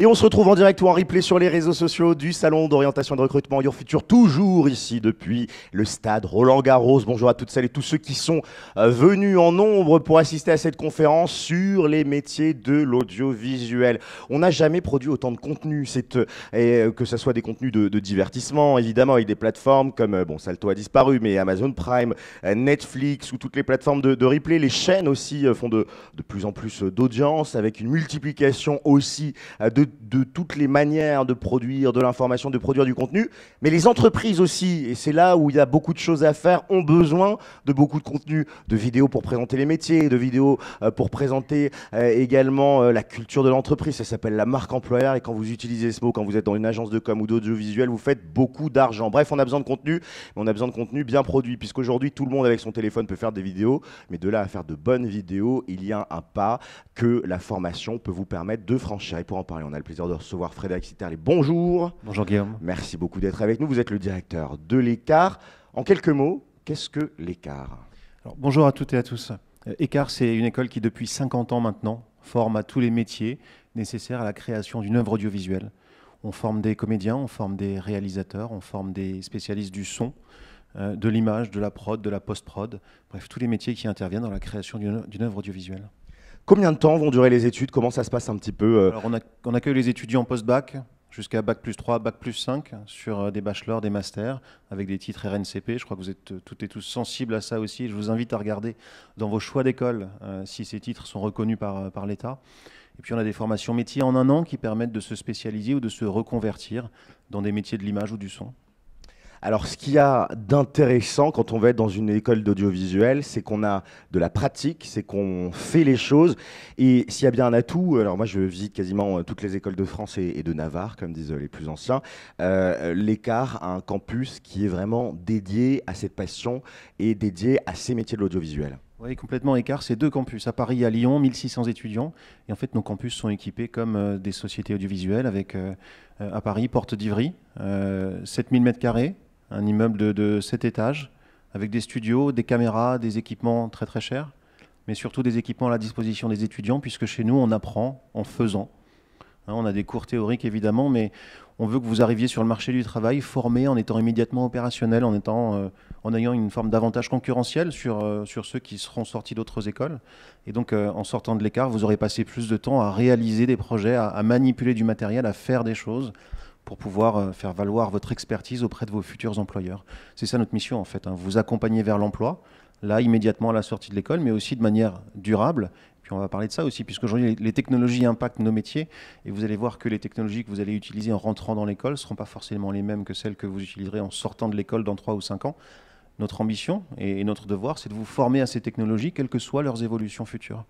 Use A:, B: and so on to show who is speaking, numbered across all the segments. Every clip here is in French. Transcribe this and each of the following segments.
A: Et on se retrouve en direct ou en replay sur les réseaux sociaux du Salon d'orientation et de recrutement Your Future, toujours ici depuis le stade Roland Garros. Bonjour à toutes celles et tous ceux qui sont euh, venus en nombre pour assister à cette conférence sur les métiers de l'audiovisuel. On n'a jamais produit autant de contenu, euh, euh, que ce soit des contenus de, divertissement, évidemment, avec des plateformes comme, bon, Salto a disparu, mais Amazon Prime, Netflix ou toutes les plateformes de, replay. Les chaînes aussi font de plus en plus d'audience avec une multiplication aussi de de toutes les manières de produire de l'information, de produire du contenu, mais les entreprises aussi, et c'est là où il y a beaucoup de choses à faire, ont besoin de beaucoup de contenu, de vidéos pour présenter les métiers, de vidéos euh, pour présenter euh, également euh, la culture de l'entreprise. Ça s'appelle la marque employeur, et quand vous utilisez ce mot, quand vous êtes dans une agence de com ou d'audiovisuel, vous faites beaucoup d'argent. Bref, on a besoin de contenu, mais on a besoin de contenu bien produit, puisqu'aujourd'hui, tout le monde avec son téléphone peut faire des vidéos, mais de là à faire de bonnes vidéos, il y a un pas que la formation peut vous permettre de franchir. Et pour en parler, on a le plaisir de recevoir Frédéric Citerlet. Bonjour. Bonjour Guillaume. Merci beaucoup d'être avec nous. Vous êtes le
B: directeur de l'écart. En quelques mots, qu'est-ce que l'écart Bonjour à toutes et à tous. Euh, écart, c'est une école qui, depuis 50 ans maintenant, forme à tous les métiers nécessaires à la création d'une œuvre audiovisuelle. On forme des comédiens, on forme des réalisateurs, on forme des spécialistes du son, euh, de l'image, de la prod, de la post-prod, bref, tous les métiers qui interviennent dans la création d'une œuvre audiovisuelle. Combien de temps vont durer les études Comment ça se passe un petit peu euh? on, accueille les étudiants post-bac jusqu'à Bac plus 3, Bac plus 5 sur euh, des bachelors, des masters avec des titres RNCP. Je crois que vous êtes euh, toutes et tous sensibles à ça aussi. Je vous invite à regarder dans vos choix d'école si ces titres sont reconnus par, par l'État. Et puis on a des formations métiers en un an qui permettent de se spécialiser ou de se reconvertir dans des métiers de l'image ou du son. Alors, ce qu'il y a d'intéressant quand on va être dans une école d'audiovisuel, c'est qu'on a
A: de la pratique, c'est qu'on fait les choses. Et s'il y a bien un atout, alors moi je visite quasiment euh, toutes les écoles de France et, de Navarre, comme disent euh, les plus anciens, euh, l'écart un campus qui est vraiment dédié à cette passion et dédié à ces métiers de l'audiovisuel.
B: Oui, complètement écart. C'est deux campus, à Paris et à Lyon, 1600 étudiants. Et en fait, nos campus sont équipés comme des sociétés audiovisuelles avec, à Paris, Porte d'Ivry, 7000 mètres carrés, un immeuble de, de 7 étages, avec des studios, des caméras, des équipements très très chers, mais surtout des équipements à la disposition des étudiants, puisque chez nous, on apprend en faisant. Hein, on a des cours théoriques évidemment, mais on veut que vous arriviez sur le marché du travail formé en étant immédiatement opérationnel, en, étant, euh, en ayant une forme d'avantage concurrentiel sur, euh, sur ceux qui seront sortis d'autres écoles. Et donc, euh, en sortant de l'écart, vous aurez passé plus de temps à réaliser des projets, à manipuler du matériel, à faire des choses, pour pouvoir euh, faire valoir votre expertise auprès de vos futurs employeurs. C'est ça notre mission en fait, hein. vous accompagner vers l'emploi, là immédiatement à la sortie de l'école, mais aussi de manière durable. Puis on va parler de ça aussi, puisque aujourd'hui les technologies impactent nos métiers, et vous allez voir que les technologies que vous allez utiliser en rentrant dans l'école ne seront pas forcément les mêmes que celles que vous utiliserez en sortant de l'école dans 3 ou 5 ans. Notre ambition et notre devoir, c'est de vous former à ces technologies, quelles que soient leurs évolutions futures.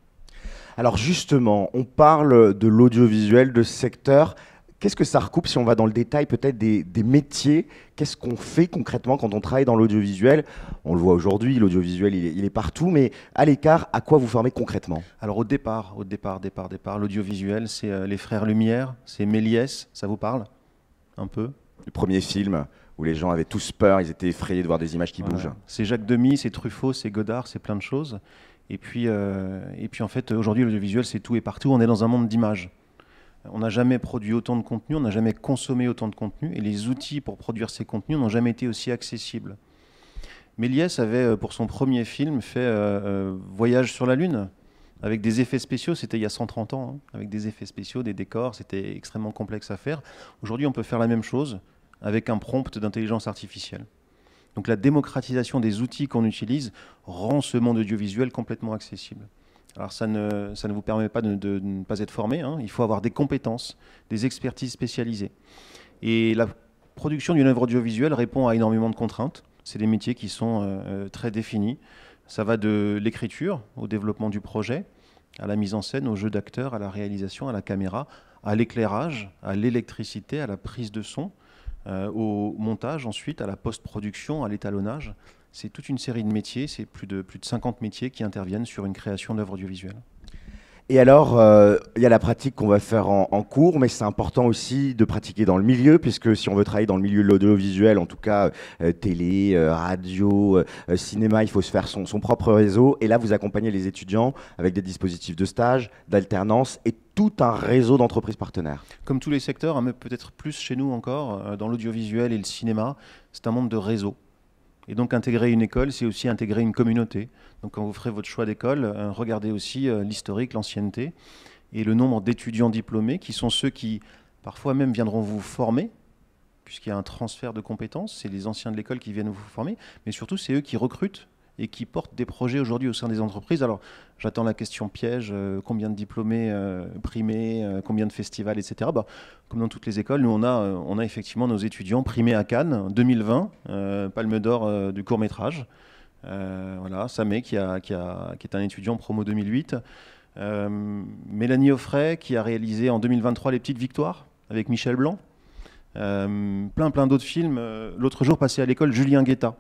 A: Alors justement, on parle de l'audiovisuel, de secteur Qu'est-ce que ça recoupe si on va dans le détail peut-être des, métiers Qu'est-ce qu'on fait concrètement quand on travaille dans l'audiovisuel On le voit aujourd'hui, l'audiovisuel il est, partout, mais à l'écart, à quoi vous formez concrètement
B: Alors au départ, au départ, départ, départ, l'audiovisuel, c'est euh, les frères Lumière, c'est Méliès, ça vous parle Un peu Le premier film où les gens
A: avaient tous peur, ils étaient effrayés de voir des images qui bougent.
B: C'est Jacques Demy, c'est Truffaut, c'est Godard, c'est plein de choses. Et puis, euh, et puis en fait, aujourd'hui, l'audiovisuel, c'est tout et partout. On est dans un monde d'images. On n'a jamais produit autant de contenu, on n'a jamais consommé autant de contenu, et les outils pour produire ces contenus n'ont jamais été aussi accessibles. Méliès avait, euh, pour son premier film, fait euh, euh, Voyage sur la Lune, avec des effets spéciaux, c'était il y a 130 ans, hein. avec des effets spéciaux, des décors, c'était extrêmement complexe à faire. Aujourd'hui, on peut faire la même chose avec un prompt d'intelligence artificielle. Donc la démocratisation des outils qu'on utilise rend ce monde audiovisuel complètement accessible. Alors ça ne, vous permet pas de, ne pas être formé, hein. il faut avoir des compétences, des expertises spécialisées. Et la production d'une œuvre audiovisuelle répond à énormément de contraintes. C'est des métiers qui sont euh, euh, très définis. Ça va de l'écriture au développement du projet, à la mise en scène, au jeu d'acteur, à la réalisation, à la caméra, à l'éclairage, à l'électricité, à la prise de son, euh, au montage ensuite, à la post-production, à l'étalonnage c'est toute une série de métiers, c'est plus de, plus de 50 métiers qui interviennent sur une création d'œuvres audiovisuelles.
A: Et alors, euh, il y a la pratique qu'on va faire en, cours, mais c'est important aussi de pratiquer dans le milieu, puisque si on veut travailler dans le milieu de l'audiovisuel, en tout cas euh, télé, euh, radio, cinéma, il faut se faire son, propre réseau. Et là, vous accompagnez les étudiants avec des dispositifs de stage, d'alternance et tout un réseau d'entreprises
B: partenaires. Comme tous les secteurs, hein, mais peut-être plus chez nous encore, dans l'audiovisuel et le cinéma, c'est un monde de réseaux. Et donc intégrer une école, c'est aussi intégrer une communauté. Donc quand vous ferez votre choix d'école, euh, regardez aussi euh, l'historique, l'ancienneté et le nombre d'étudiants diplômés qui sont ceux qui parfois même viendront vous former puisqu'il y a un transfert de compétences, c'est les anciens de l'école qui viennent vous former, mais surtout c'est eux qui recrutent et qui portent des projets aujourd'hui au sein des entreprises. Alors, j'attends la question piège, euh, combien de diplômés euh, primés, euh, combien de festivals, etc. Bah, comme dans toutes les écoles, nous, on a, on a effectivement nos étudiants primés à Cannes 2020, palme d'or du court métrage. voilà, Samé qui, qui est un étudiant promo 2008. Mélanie Offray qui a réalisé en 2023 Les Petites Victoires avec Michel Blanc. plein plein d'autres films. L'autre jour passé à l'école Julien Guetta.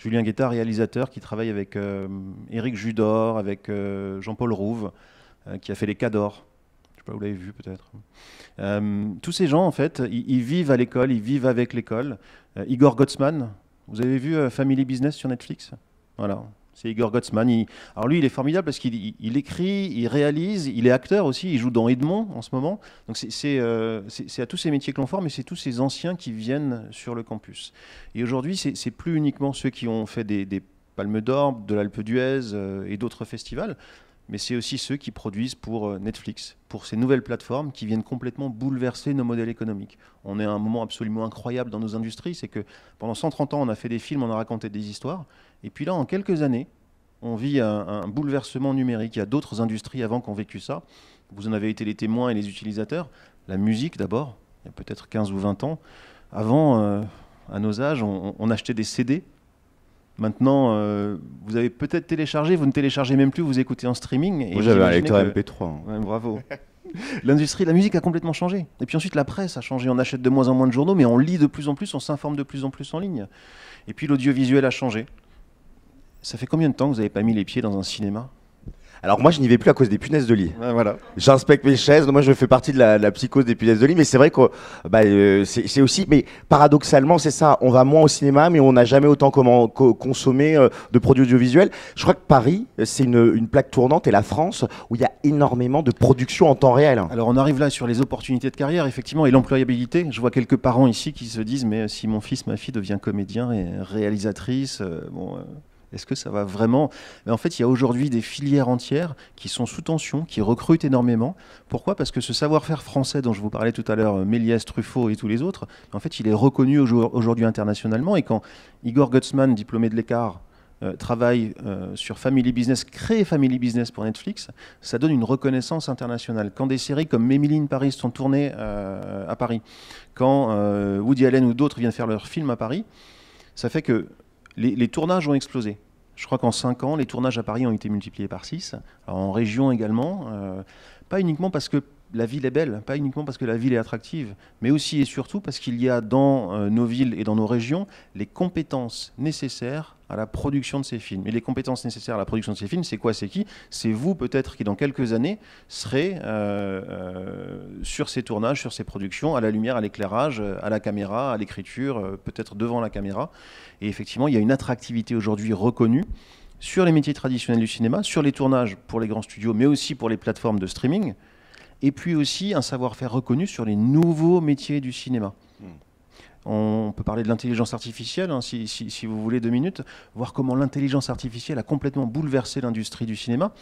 B: Julien Guetta, réalisateur qui travaille avec euh, Éric Judor, avec euh, Jean-Paul Rouve, euh, qui a fait les Cadors je sais pas, vous l'avez vu peut-être. tous ces gens, en fait, ils, vivent à l'école, ils vivent avec l'école. Igor Gottsman, vous avez vu Family Business sur Netflix Voilà. C'est Igor Gottsman. Alors lui, il est formidable parce qu'il écrit, il réalise, il est acteur aussi. Il joue dans Edmond en ce moment. Donc c'est euh, à tous ces métiers que l'on forme, mais c'est tous ces anciens qui viennent sur le campus. Et aujourd'hui, c'est plus uniquement ceux qui ont fait des, palmes Palme d'Or, de l'Alpe d'Huez euh, et d'autres festivals mais c'est aussi ceux qui produisent pour euh, Netflix, pour ces nouvelles plateformes qui viennent complètement bouleverser nos modèles économiques. On est à un moment absolument incroyable dans nos industries, c'est que pendant 130 ans, on a fait des films, on a raconté des histoires, et puis là, en quelques années, on vit un, bouleversement numérique. Il y a d'autres industries avant qu'on ont vécu ça. Vous en avez été les témoins et les utilisateurs. La musique d'abord, il y a peut-être 15 ou 20 ans. Avant, euh, à nos âges, on, on achetait des CD Maintenant, euh, vous avez peut-être téléchargé, vous ne téléchargez même plus, vous écoutez en streaming. Moi, j'avais un lecteur MP3. bravo. L'industrie, la musique a complètement changé. Et puis ensuite, la presse a changé. On achète de moins en moins de journaux, mais on lit de plus en plus, on s'informe de plus en plus en ligne. Et puis l'audiovisuel a changé. Ça fait combien de temps que vous n'avez pas mis les pieds dans un cinéma alors moi, je n'y vais plus à cause des punaises de lit. voilà. J'inspecte mes chaises. Moi, je fais partie de la,
A: psychose des punaises de lit. Mais c'est vrai que bah, euh, c'est aussi. Mais paradoxalement, c'est ça. On va moins au cinéma, mais on n'a jamais autant comment, consommé euh, de produits audiovisuels. Je crois que Paris, euh, c'est
B: une, plaque tournante, et la France, où il y a énormément de production en temps réel. Alors on arrive là sur les opportunités de carrière, effectivement, et l'employabilité. Je vois quelques parents ici qui se disent, mais si mon fils, ma fille devient comédien et réalisatrice, bon est-ce que ça va vraiment Mais En fait, il y a aujourd'hui des filières entières qui sont sous tension, qui recrutent énormément. Pourquoi Parce que ce savoir-faire français dont je vous parlais tout à l'heure, euh, Méliès, Truffaut et tous les autres, en fait, il est reconnu aujourd'hui internationalement. Et quand Igor Gutzman, diplômé de l'écart, euh, travaille euh, sur Family Business, crée Family Business pour Netflix, ça donne une reconnaissance internationale. Quand des séries comme Mémiline Paris sont tournées à Paris, quand Woody Allen ou d'autres viennent faire leur film à Paris, ça fait que les, tournages ont explosé. Je crois qu'en 5 ans, les tournages à Paris ont été multipliés par 6. en région également. Euh, pas uniquement parce que la ville est belle, pas uniquement parce que la ville est attractive, mais aussi et surtout parce qu'il y a dans euh, nos villes et dans nos régions les compétences nécessaires à la production de ces films. Et les compétences nécessaires à la production de ces films, c'est quoi C'est qui C'est vous peut-être qui dans quelques années serez euh, euh, sur ces tournages, sur ces productions, à la lumière, à l'éclairage, à la caméra, à l'écriture, peut-être devant la caméra. Et effectivement, il y a une attractivité aujourd'hui reconnue sur les métiers traditionnels du cinéma, sur les tournages pour les grands studios, mais aussi pour les plateformes de streaming et puis aussi un savoir-faire reconnu sur les nouveaux métiers du cinéma.
A: Hmm.
B: On peut parler de l'intelligence artificielle, hein, si, vous voulez deux minutes, voir comment l'intelligence artificielle a complètement bouleversé l'industrie du cinéma.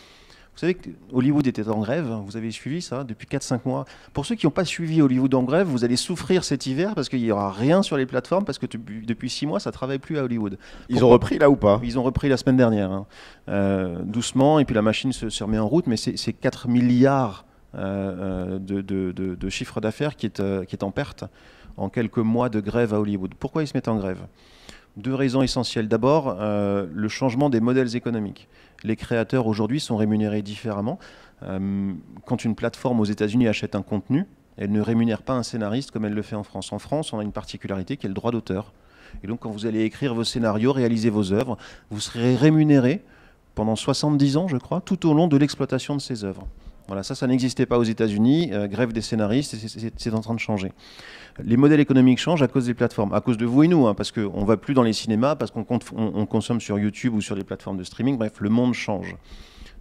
B: Vous savez que Hollywood était en grève, hein, vous avez suivi ça depuis 4-5 mois. Pour ceux qui n'ont pas suivi Hollywood en grève, vous allez souffrir cet hiver parce qu'il n'y aura rien sur les plateformes parce que depuis 6 mois, ça ne travaille plus à Hollywood. Ils ont repris là ou pas Ils ont repris la semaine dernière, hein. euh, doucement, et puis la machine se, se remet en route, mais c'est 4 milliards euh, euh, de, de, chiffre d'affaires qui est, euh, qui est en perte en quelques mois de grève à Hollywood. Pourquoi ils se mettent en grève deux raisons essentielles. D'abord, le changement des modèles économiques. Les créateurs aujourd'hui sont rémunérés différemment. quand une plateforme aux États-Unis achète un contenu, elle ne rémunère pas un scénariste comme elle le fait en France. En France, on a une particularité qui est le droit d'auteur. Et donc, quand vous allez écrire vos scénarios, réaliser vos œuvres, vous serez rémunéré pendant 70 ans, je crois, tout au long de l'exploitation de ces œuvres. Voilà, ça, ça n'existait pas aux États-Unis. Euh, grève des scénaristes, c'est en train de changer. Les modèles économiques changent à cause des plateformes, à cause de vous et nous, hein, parce qu'on ne va plus dans les cinémas, parce qu'on consomme sur YouTube ou sur les plateformes de streaming. Bref, le monde change.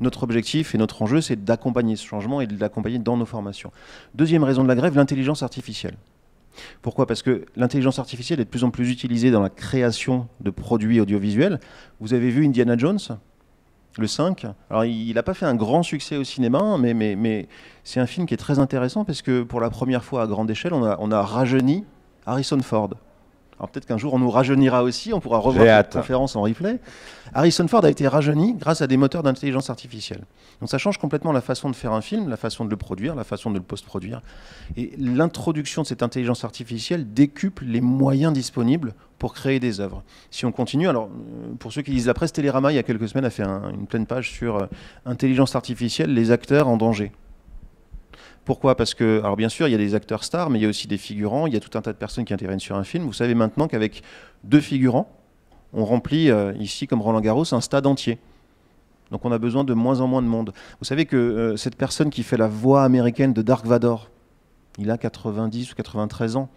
B: Notre objectif et notre enjeu, c'est d'accompagner ce changement et de l'accompagner dans nos formations. Deuxième raison de la grève, l'intelligence artificielle. Pourquoi Parce que l'intelligence artificielle est de plus en plus utilisée dans la création de produits audiovisuels. Vous avez vu Indiana Jones le 5. Alors, il n'a pas fait un grand succès au cinéma, hein, mais, c'est un film qui est très intéressant parce que pour la première fois à grande échelle, on a rajeuni Harrison Ford. Alors peut-être qu'un jour on nous rajeunira aussi, on pourra revoir cette conférence en replay. Harrison Ford a été rajeuni grâce à des moteurs d'intelligence artificielle. Donc ça change complètement la façon de faire un film, la façon de le produire, la façon de le post-produire. Et l'introduction de cette intelligence artificielle décuple les moyens disponibles pour créer des œuvres. Si on continue, alors euh, pour ceux qui lisent la presse, Télérama il y a quelques semaines a fait une pleine page sur euh, intelligence artificielle, les acteurs en danger. Pourquoi Parce que, alors bien sûr, il y a des acteurs stars, mais il y a aussi des figurants, il y a tout un tas de personnes qui interviennent sur un film. Vous savez maintenant qu'avec deux figurants, on remplit euh, ici, comme Roland Garros, un stade entier. Donc on a besoin de moins en moins de monde. Vous savez que euh, cette personne qui fait la voix américaine de Dark Vador, il a 90 ou 93 ans.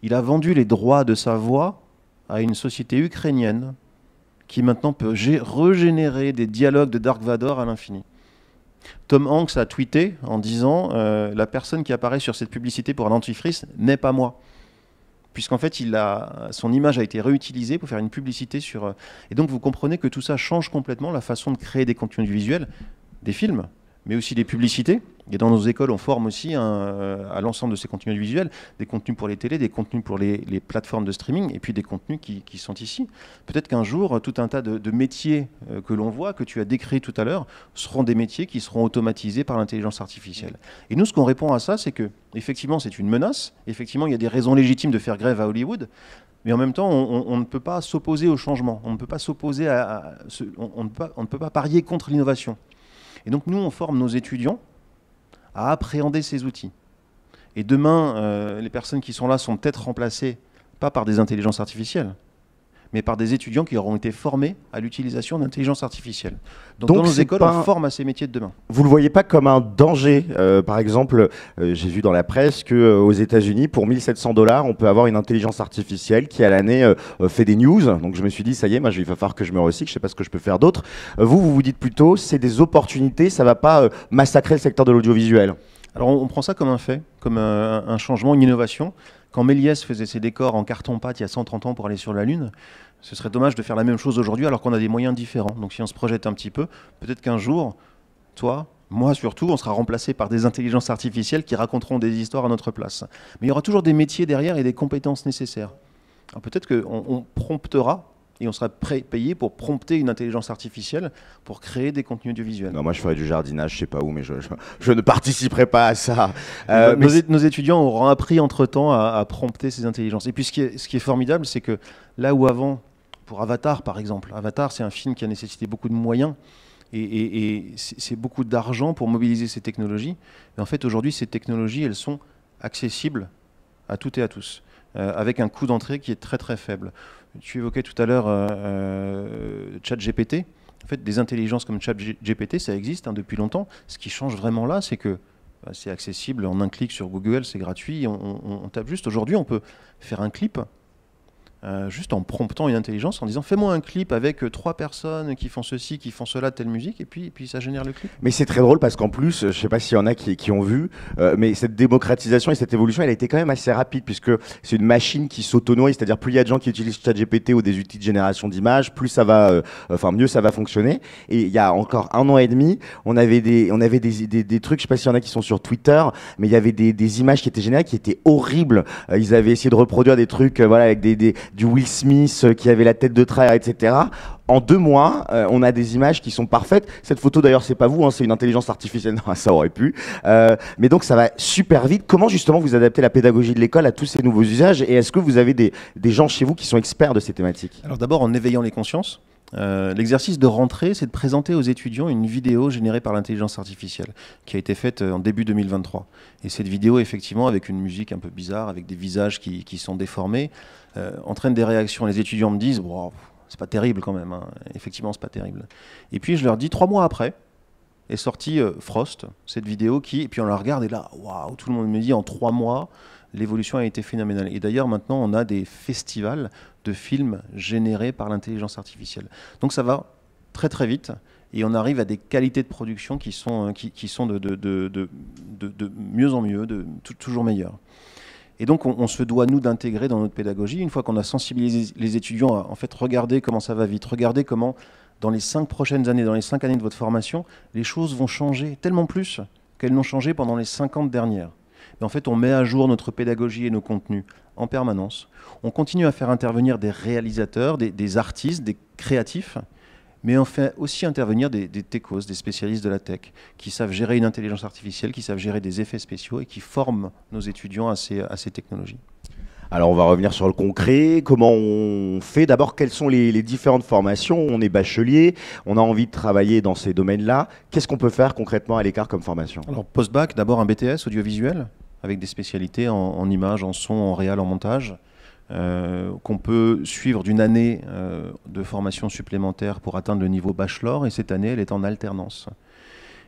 B: Il a vendu les droits de sa voix à une société ukrainienne qui maintenant peut régénérer des dialogues de Dark Vador à l'infini. Tom Hanks a tweeté en disant euh, La personne qui apparaît sur cette publicité pour un dentifrice n'est pas moi. Puisqu'en fait, il son image a été réutilisée pour faire une publicité sur. Euh, et donc, vous comprenez que tout ça change complètement la façon de créer des contenus visuels, des films, mais aussi des publicités. Et dans nos écoles, on forme aussi euh, à l'ensemble de ces contenus audiovisuels, des contenus pour les télés, des contenus pour les, plateformes de streaming, et puis des contenus qui, sont ici. Peut-être qu'un jour, euh, tout un tas de, métiers euh, que l'on voit, que tu as décrits tout à l'heure, seront des métiers qui seront automatisés par l'intelligence artificielle. Et nous, ce qu'on répond à ça, c'est que, effectivement, c'est une menace. Effectivement, il y a des raisons légitimes de faire grève à Hollywood. Mais en même temps, on, ne peut pas s'opposer au changement. On ne peut pas s'opposer à, on, ne peut pas, on ne peut pas parier contre l'innovation. Et donc, nous, on forme nos étudiants à appréhender ces outils. Et demain, euh, les personnes qui sont là sont peut-être remplacées, pas par des intelligences artificielles, mais par des étudiants qui auront été formés à l'utilisation d'intelligence artificielle. Donc, les dans nos écoles, pas... on forme à ces métiers de demain.
A: Vous ne le voyez pas comme un danger euh, Par exemple, euh, j'ai vu dans la presse qu'aux euh, aux États-Unis, pour 1700 dollars, on peut avoir une intelligence artificielle qui, à l'année, fait des news. Donc je me suis dit, ça y est, moi, il va falloir que je me recycle, je ne sais pas ce que je peux faire d'autre. vous, vous vous dites plutôt, c'est des opportunités, ça ne va pas massacrer le secteur de
B: l'audiovisuel alors on, prend ça comme un fait, comme un changement, une innovation. Quand Méliès faisait ses décors en carton-pâte il y a 130 ans pour aller sur la Lune, ce serait dommage de faire la même chose aujourd'hui alors qu'on a des moyens différents. Donc si on se projette un petit peu, peut-être qu'un jour, toi, moi surtout, on sera remplacé par des intelligences artificielles qui raconteront des histoires à notre place. Mais il y aura toujours des métiers derrière et des compétences nécessaires. Peut-être qu'on on promptera et on sera payé pour prompter une intelligence artificielle pour créer des contenus audiovisuels. Non, moi je ferai du jardinage, je sais pas où, mais je, ne participerai pas à ça. nos, euh, étudiants auront appris entre-temps à, prompter ces intelligences. Et puis ce qui est, formidable, c'est que là où avant, pour Avatar par exemple, Avatar c'est un film qui a nécessité beaucoup de moyens. Et, et c'est beaucoup d'argent pour mobiliser ces technologies. Mais en fait, aujourd'hui, ces technologies, elles sont accessibles à toutes et à tous. Euh, avec un coût d'entrée qui est très très faible. Tu évoquais tout à l'heure euh, euh, ChatGPT. En fait, des intelligences comme ChatGPT, ça existe hein, depuis longtemps. Ce qui change vraiment là, c'est que bah, c'est accessible en un clic sur Google, c'est gratuit, on, on tape juste. Aujourd'hui, on peut faire un clip euh, juste en promptant une intelligence, en disant fais-moi un clip avec euh, trois personnes qui font ceci, qui font cela, telle musique, et puis, puis ça génère le clip.
A: Mais c'est très drôle parce qu'en plus, je ne sais pas s'il y en a qui, qui ont vu, euh, mais cette démocratisation et cette évolution, elle a été quand même assez rapide puisque c'est une machine qui s'autonoie, c'est-à-dire plus il y a de gens qui utilisent ChatGPT ou des outils de génération d'images, plus ça va, enfin mieux ça va fonctionner. Et il y a encore un an et demi, on avait des, on avait des, des, trucs, je sais pas s'il y en a qui sont sur Twitter, mais il y avait des, des images qui étaient générées qui étaient horribles. ils avaient essayé de reproduire des trucs, voilà, avec des, des du Will Smith euh, qui avait la tête de traire, etc. En deux mois, euh, on a des images qui sont parfaites. Cette photo, d'ailleurs, c'est pas vous, hein, c'est une intelligence artificielle. ça aurait pu. Euh, mais donc, ça va super vite. Comment justement vous adaptez la pédagogie de l'école à tous ces nouveaux usages Et est-ce que vous avez des gens chez vous qui sont experts de ces
B: thématiques Alors d'abord, en éveillant les consciences. Euh, l'exercice de rentrée, c'est de présenter aux étudiants une vidéo générée par l'intelligence artificielle, qui a été faite euh, en début 2023. Et cette vidéo, effectivement, avec une musique un peu bizarre, avec des visages qui, sont déformés, euh, entraîne des réactions. Les étudiants me disent, c'est pas terrible quand même, hein. effectivement, c'est pas terrible. Et puis je leur dis, trois mois après, est sorti euh, Frost, cette vidéo qui, et puis on la regarde et là, waouh, tout le monde me dit en trois mois, l'évolution a été phénoménale. Et d'ailleurs, maintenant, on a des festivals de films générés par l'intelligence artificielle. Donc ça va très très vite et on arrive à des qualités de production qui sont, euh, qui, sont de, de, de, de, mieux en mieux, de, toujours meilleures. Et donc, on, on, se doit, nous, d'intégrer dans notre pédagogie, une fois qu'on a sensibilisé les étudiants à en fait, regarder comment ça va vite, regarder comment dans les cinq prochaines années, dans les cinq années de votre formation, les choses vont changer tellement plus qu'elles n'ont changé pendant les 50 dernières. en fait, on met à jour notre pédagogie et nos contenus en permanence. On continue à faire intervenir des réalisateurs, des, artistes, des créatifs, mais on fait aussi intervenir des, techos, des spécialistes de la tech, qui savent gérer une intelligence artificielle, qui savent gérer des effets spéciaux et qui forment nos étudiants à ces technologies.
A: Alors on va revenir sur le concret, comment on fait, d'abord quelles sont les, différentes formations, on est bachelier, on a envie de travailler dans ces domaines-là,
B: qu'est-ce qu'on peut faire concrètement à l'écart comme formation Alors post-bac, d'abord un BTS audiovisuel, avec des spécialités en, images, en son, en réal, en montage. Euh, qu'on peut suivre d'une année euh, de formation supplémentaire pour atteindre le niveau bachelor, et cette année, elle est en alternance.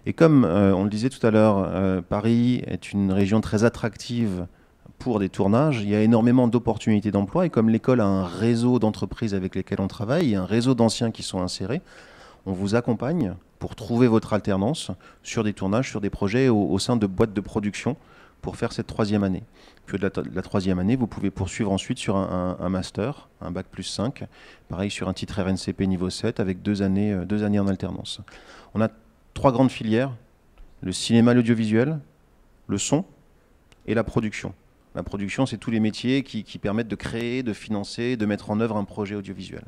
B: Et comme euh, on le disait tout à l'heure, Paris est une région très attractive pour des tournages, il y a énormément d'opportunités d'emploi et comme l'école a un réseau d'entreprises avec lesquelles on travaille, il y a un réseau d'anciens qui sont insérés, on vous accompagne pour trouver votre alternance sur des tournages, sur des projets au, sein de boîtes de production pour faire cette troisième année. Que de la, la troisième année, vous pouvez poursuivre ensuite sur un, master, un bac plus 5, pareil sur un titre RNCP niveau 7 avec deux années, euh, deux années en alternance. On a trois grandes filières, le cinéma, l'audiovisuel, le son et la production. La production, c'est tous les métiers qui, permettent de créer, de financer, de mettre en œuvre un projet audiovisuel.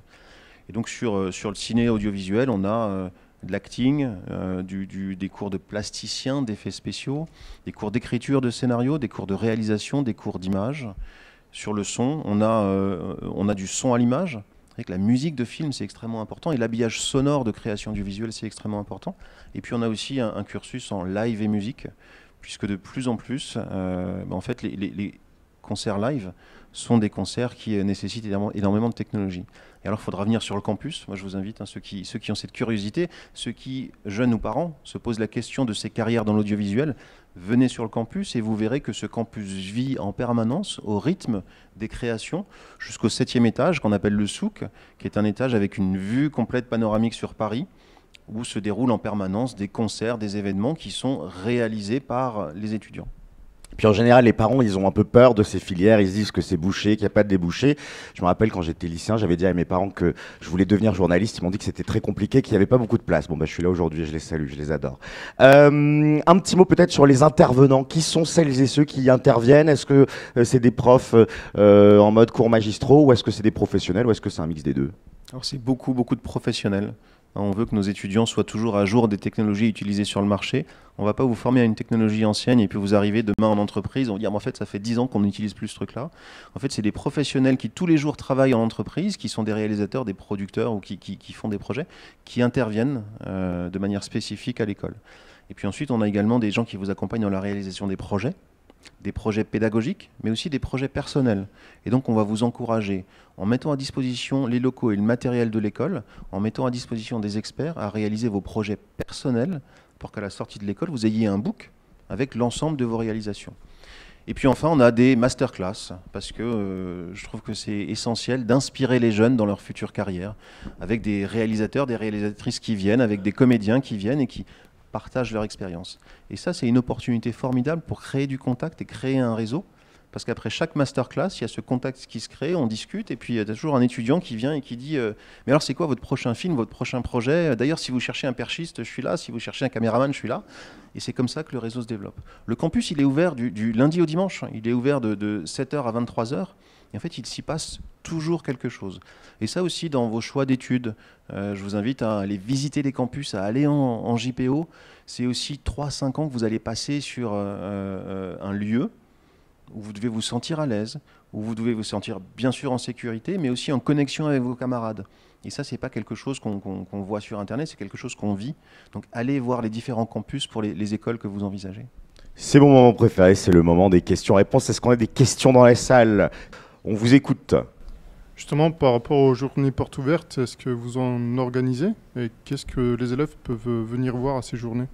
B: Et donc sur, euh, sur le ciné audiovisuel, on a euh, de l'acting, euh, du, des cours de plasticien, d'effets spéciaux, des cours d'écriture de scénario, des cours de réalisation, des cours d'image. Sur le son, on a, on a du son à l'image. La musique de film, c'est extrêmement important. Et l'habillage sonore de création du visuel, c'est extrêmement important. Et puis, on a aussi un cursus en live et musique puisque de plus en plus, euh, ben, en fait, les, concerts live sont des concerts qui euh, nécessitent énormément, de technologie. Et alors, il faudra venir sur le campus. Moi, je vous invite, hein, ceux, qui, ceux qui ont cette curiosité, ceux qui, jeunes ou parents, se posent la question de ces carrières dans l'audiovisuel, venez sur le campus et vous verrez que ce campus vit en permanence au rythme des créations jusqu'au septième étage, qu'on appelle le souk, qui est un étage avec une vue complète panoramique sur Paris où se déroulent en permanence des concerts, des événements qui sont réalisés par les étudiants. Puis en général, les
A: parents, ils ont un peu peur de ces filières. Ils disent que c'est bouché, qu'il n'y a pas de débouché. Je me rappelle quand j'étais lycéen, j'avais dit à mes parents que je voulais devenir journaliste. Ils m'ont dit que c'était très compliqué, qu'il n'y avait pas beaucoup de place. Bon, ben je suis là aujourd'hui, je les salue, je les adore. Euh, un petit mot peut-être sur les intervenants. Qui sont celles et ceux qui interviennent Est-ce que euh, c'est des profs euh, en mode cours magistraux ou est-ce que c'est des professionnels ou est-ce que c'est un mix des deux
B: Alors, c'est beaucoup, beaucoup de professionnels. Hein, on veut que nos étudiants soient toujours à jour des technologies utilisées sur le marché. On ne va pas vous former à une technologie ancienne et puis vous arrivez demain en entreprise, on va dire en fait ça fait 10 ans qu'on n'utilise plus ce truc-là. En fait, c'est des professionnels qui tous les jours travaillent en entreprise, qui sont des réalisateurs, des producteurs ou qui, font des projets, qui interviennent euh, de manière spécifique à l'école. Et puis ensuite, on a également des gens qui vous accompagnent dans la réalisation des projets des projets pédagogiques, mais aussi des projets personnels. Et donc on va vous encourager, en mettant à disposition les locaux et le matériel de l'école, en mettant à disposition des experts, à réaliser vos projets personnels pour qu'à la sortie de l'école, vous ayez un book avec l'ensemble de vos réalisations. Et puis enfin, on a des masterclass, parce que euh, je trouve que c'est essentiel d'inspirer les jeunes dans leur future carrière, avec des réalisateurs, des réalisatrices qui viennent, avec des comédiens qui viennent et qui partagent leur expérience. Et ça, c'est une opportunité formidable pour créer du contact et créer un réseau. Parce qu'après chaque masterclass, il y a ce contact qui se crée, on discute, et puis il y a toujours un étudiant qui vient et qui dit euh, Mais alors, c'est quoi votre prochain film, votre prochain projet D'ailleurs, si vous cherchez un perchiste, je suis là. Si vous cherchez un caméraman, je suis là. Et c'est comme ça que le réseau se développe. Le campus, il est ouvert du, lundi au dimanche. Il est ouvert de, de 7h à 23h. Et en fait, il s'y passe toujours quelque chose. Et ça aussi, dans vos choix d'études, euh, je vous invite à aller visiter les campus, à aller en, JPO. C'est aussi 3-5 ans que vous allez passer sur euh, euh, un lieu où vous devez vous sentir à l'aise, où vous devez vous sentir bien sûr en sécurité, mais aussi en connexion avec vos camarades. Et ça, n'est pas quelque chose qu'on voit sur Internet, c'est quelque chose qu'on vit. Donc allez voir les différents campus pour les, les écoles que vous envisagez.
A: C'est mon moment préféré, c'est le moment des questions-réponses. Est-ce qu'on a des questions dans la salle on vous écoute.
B: Justement, par rapport aux
A: journées portes ouvertes, est-ce que vous en organisez Et qu'est-ce que les élèves peuvent euh, venir voir à ces
B: journées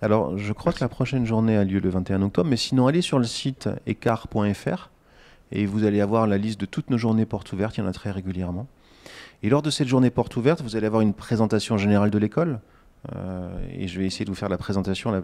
B: Alors, je crois que la prochaine journée a lieu le 21 octobre, mais sinon, allez sur le site écart.fr et vous allez avoir la liste de toutes nos journées portes ouvertes il y en a très régulièrement. Et lors de cette journée porte ouverte, vous allez avoir une présentation générale de l'école. Euh, et je vais essayer de vous faire la présentation la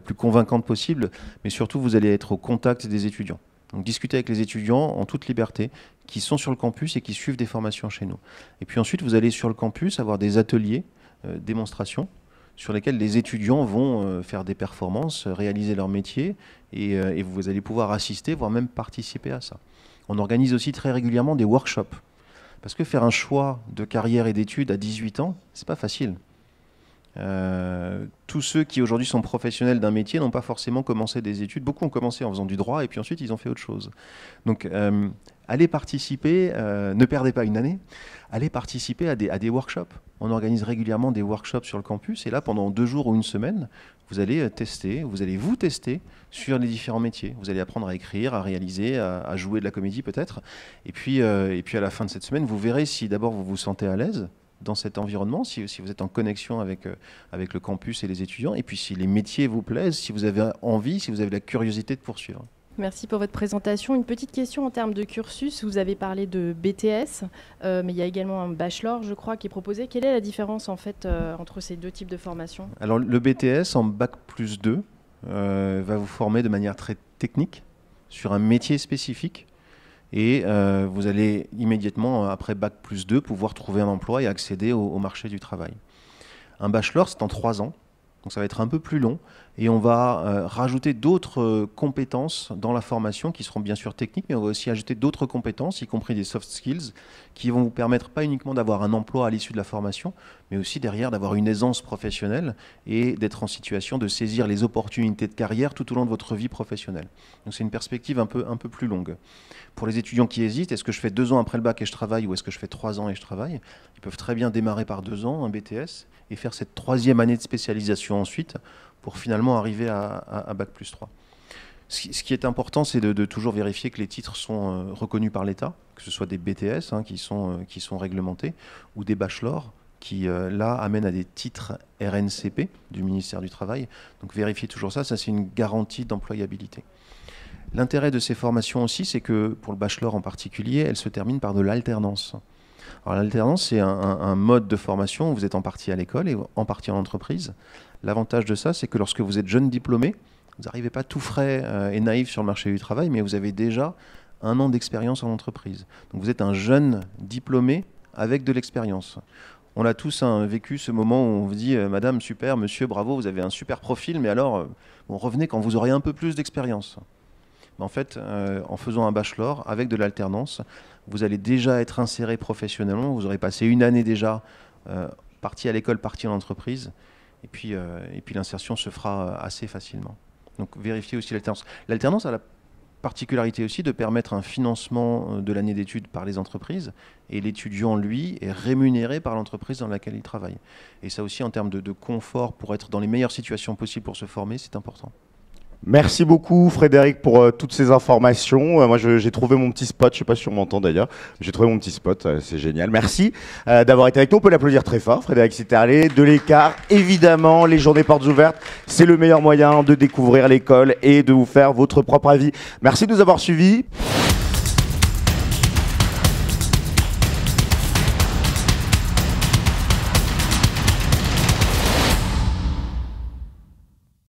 B: plus convaincante possible, mais surtout vous allez être au contact des étudiants. Donc discuter avec les étudiants en toute liberté qui sont sur le campus et qui suivent des formations chez nous. Et puis ensuite, vous allez sur le campus avoir des ateliers, euh, démonstrations, sur lesquels les étudiants vont euh, faire des performances, euh, réaliser leur métier, et, et vous allez pouvoir assister, voire même participer à ça. On organise aussi très régulièrement des workshops. Parce que faire un choix de carrière et d'études à 18 ans, c'est pas facile. Euh, tous ceux qui aujourd'hui sont professionnels d'un métier n'ont pas forcément commencé des études. Beaucoup ont commencé en faisant du droit et puis ensuite ils ont fait autre chose. Donc euh, allez participer, euh, ne perdez pas une année, allez participer à des, workshops. On organise régulièrement des workshops sur le campus et là pendant deux jours ou une semaine, vous allez tester, vous allez vous tester sur les différents métiers. Vous allez apprendre à écrire, à réaliser, à, à jouer de la comédie peut-être. Et, puis et puis à la fin de cette semaine, vous verrez si d'abord vous vous sentez à l'aise dans cet environnement, si, vous êtes en connexion avec, euh, avec le campus et les étudiants, et puis si les métiers vous plaisent, si vous avez envie, si vous avez la curiosité de poursuivre. Merci pour votre présentation. Une petite question en termes de cursus. Vous avez parlé de BTS, euh, mais il y a également un bachelor, je crois, qui est proposé. Quelle est la différence en fait euh, entre ces deux types de formation Alors le BTS en bac plus 2 va vous former de manière très technique sur un métier spécifique et euh, vous allez immédiatement, euh, après Bac plus 2, pouvoir trouver un emploi et accéder au, au marché du travail. Un bachelor, c'est en 3 ans, donc ça va être un peu plus long, et on va euh, rajouter d'autres euh, compétences dans la formation qui seront bien sûr techniques, mais on va aussi ajouter d'autres compétences, y compris des soft skills, qui vont vous permettre pas uniquement d'avoir un emploi à l'issue de la formation, mais aussi derrière d'avoir une aisance professionnelle et d'être en situation de saisir les opportunités de carrière tout au long de votre vie professionnelle. Donc c'est une perspective un peu, un peu plus longue. Pour les étudiants qui hésitent, est-ce que je fais deux ans après le bac et je travaille ou est-ce que je fais trois ans et je travaille Ils peuvent très bien démarrer par deux ans, un BTS, et faire cette troisième année de spécialisation ensuite pour finalement arriver à, Bac plus 3. Ce qui, est important, c'est de, toujours vérifier que les titres sont euh, reconnus par l'État, que ce soit des BTS hein, qui, sont, euh, qui sont réglementés, ou des bachelors qui, euh, là, amènent à des titres RNCP du ministère du Travail. Donc vérifiez toujours ça, ça c'est une garantie d'employabilité. L'intérêt de ces formations aussi, c'est que pour le bachelor en particulier, elles se terminent par de l'alternance. Alors l'alternance, c'est un, un, mode de formation où vous êtes en partie à l'école et en partie en entreprise. L'avantage de ça, c'est que lorsque vous êtes jeune diplômé, vous n'arrivez pas tout frais euh, et naïf sur le marché du travail, mais vous avez déjà un an d'expérience en entreprise. Donc vous êtes un jeune diplômé avec de l'expérience. On a tous vécu ce moment où on vous dit euh, Madame, super, monsieur, bravo, vous avez un super profil, mais alors, euh, revenez quand vous aurez un peu plus d'expérience. en fait, en faisant un bachelor avec de l'alternance, vous allez déjà être inséré professionnellement, vous aurez passé une année déjà partie à l'école, partie en entreprise et puis, euh, puis l'insertion se fera euh, assez facilement. Donc vérifier aussi l'alternance. L'alternance a la particularité aussi de permettre un financement euh, de l'année d'études par les entreprises et l'étudiant, lui, est rémunéré par l'entreprise dans laquelle il travaille. Et ça aussi, en termes de confort, pour être dans les meilleures situations possibles pour se former, c'est important.
A: Merci beaucoup Frédéric pour euh, toutes ces informations. Euh, moi j'ai trouvé mon petit spot, je sais pas si on m'entend d'ailleurs. J'ai trouvé mon petit spot, euh, c'est génial. Merci d'avoir été avec nous. On peut l'applaudir très fort, Frédéric allé De l'écart, évidemment, les journées portes ouvertes, c'est le meilleur moyen de découvrir l'école et de vous faire votre propre avis. Merci de nous avoir suivis.